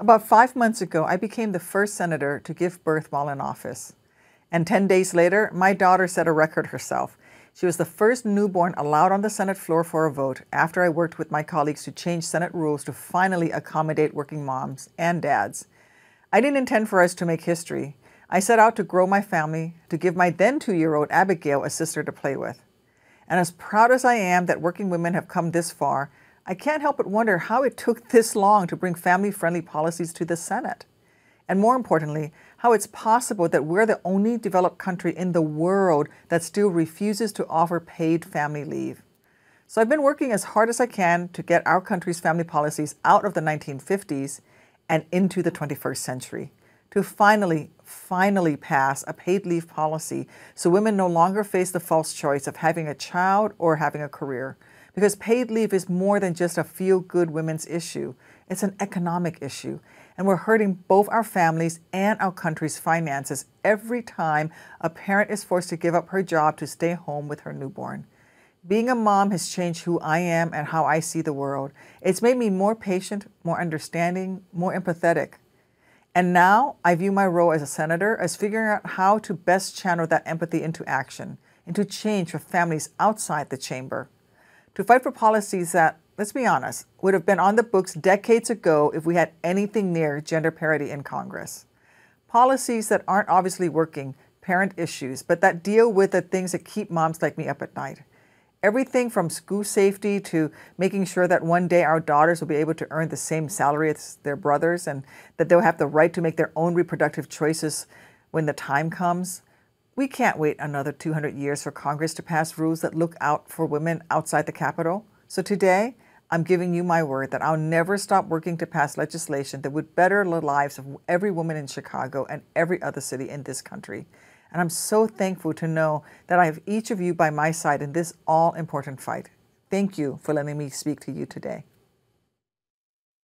About five months ago, I became the first senator to give birth while in office. And 10 days later, my daughter set a record herself. She was the first newborn allowed on the Senate floor for a vote after I worked with my colleagues to change Senate rules to finally accommodate working moms and dads. I didn't intend for us to make history. I set out to grow my family, to give my then two year old Abigail a sister to play with. And as proud as I am that working women have come this far, I can't help but wonder how it took this long to bring family friendly policies to the Senate. And more importantly, how it's possible that we're the only developed country in the world that still refuses to offer paid family leave. So I've been working as hard as I can to get our country's family policies out of the 1950s and into the 21st century to finally, finally pass a paid leave policy so women no longer face the false choice of having a child or having a career because paid leave is more than just a feel good women's issue, it's an economic issue. And we're hurting both our families and our country's finances every time a parent is forced to give up her job to stay home with her newborn. Being a mom has changed who I am and how I see the world. It's made me more patient, more understanding, more empathetic. And now I view my role as a senator as figuring out how to best channel that empathy into action, into change for families outside the chamber to fight for policies that, let's be honest, would have been on the books decades ago if we had anything near gender parity in Congress. Policies that aren't obviously working, parent issues, but that deal with the things that keep moms like me up at night. Everything from school safety to making sure that one day our daughters will be able to earn the same salary as their brothers and that they'll have the right to make their own reproductive choices when the time comes. We can't wait another 200 years for Congress to pass rules that look out for women outside the Capitol. So today, I'm giving you my word that I'll never stop working to pass legislation that would better the lives of every woman in Chicago and every other city in this country. And I'm so thankful to know that I have each of you by my side in this all important fight. Thank you for letting me speak to you today.